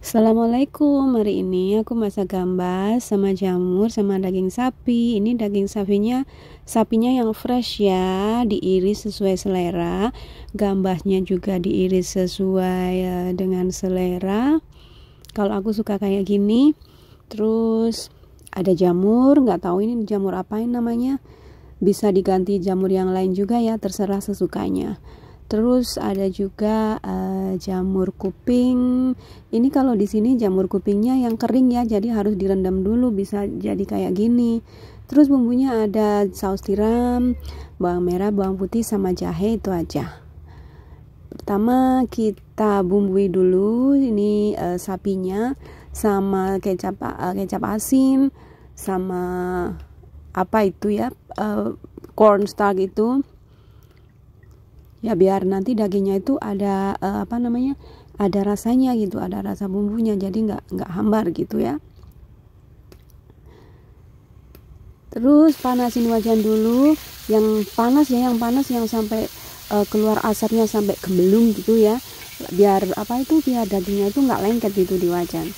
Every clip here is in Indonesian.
Assalamualaikum, hari ini aku masak gambas sama jamur sama daging sapi Ini daging sapinya, sapinya yang fresh ya, diiris sesuai selera Gambasnya juga diiris sesuai eh, dengan selera Kalau aku suka kayak gini Terus ada jamur, nggak tahu ini jamur apain namanya Bisa diganti jamur yang lain juga ya, terserah sesukanya Terus ada juga uh, jamur kuping. Ini kalau di sini jamur kupingnya yang kering ya, jadi harus direndam dulu bisa jadi kayak gini. Terus bumbunya ada saus tiram, bawang merah, bawang putih sama jahe itu aja. Pertama kita bumbui dulu ini uh, sapinya sama kecap uh, kecap asin sama apa itu ya uh, cornstarch itu ya biar nanti dagingnya itu ada uh, apa namanya ada rasanya gitu ada rasa bumbunya jadi nggak nggak hambar gitu ya terus panasin wajan dulu yang panas ya yang panas yang sampai uh, keluar asapnya sampai kebelum gitu ya biar apa itu biar dagingnya itu nggak lengket gitu di wajan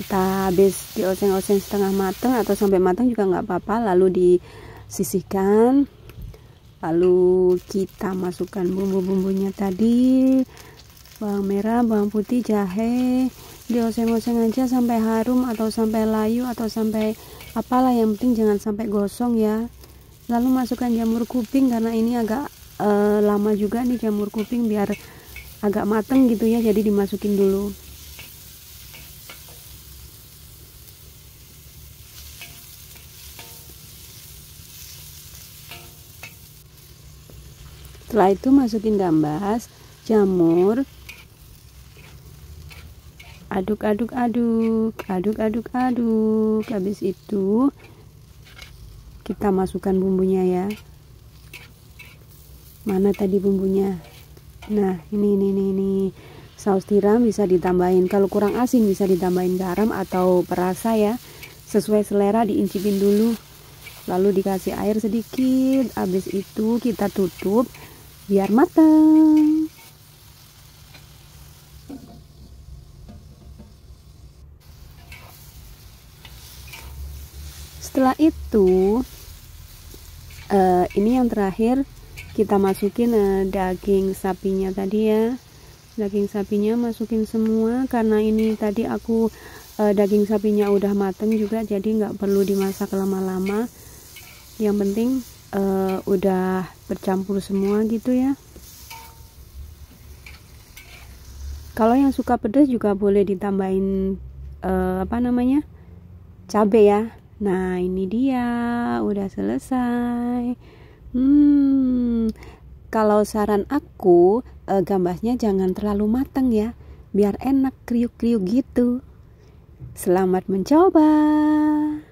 kita habis dioseng-oseng setengah matang atau sampai matang juga nggak apa-apa lalu disisihkan lalu kita masukkan bumbu-bumbunya tadi bawang merah, bawang putih, jahe dioseng-oseng aja sampai harum atau sampai layu atau sampai apalah yang penting jangan sampai gosong ya lalu masukkan jamur kuping karena ini agak e, lama juga nih jamur kuping biar agak mateng gitu ya jadi dimasukin dulu setelah itu masukin gambas jamur aduk aduk aduk aduk aduk aduk habis itu kita masukkan bumbunya ya mana tadi bumbunya nah ini ini ini, ini. saus tiram bisa ditambahin kalau kurang asin bisa ditambahin garam atau perasa ya sesuai selera diincipin dulu lalu dikasih air sedikit habis itu kita tutup biar matang. Setelah itu, uh, ini yang terakhir kita masukin uh, daging sapinya tadi ya. Daging sapinya masukin semua karena ini tadi aku uh, daging sapinya udah mateng juga jadi nggak perlu dimasak lama-lama. Yang penting uh, udah bercampur semua gitu ya kalau yang suka pedas juga boleh ditambahin uh, apa namanya cabai ya nah ini dia udah selesai hmm kalau saran aku uh, eh, gambasnya jangan terlalu mateng ya biar enak kriuk-kriuk gitu selamat mencoba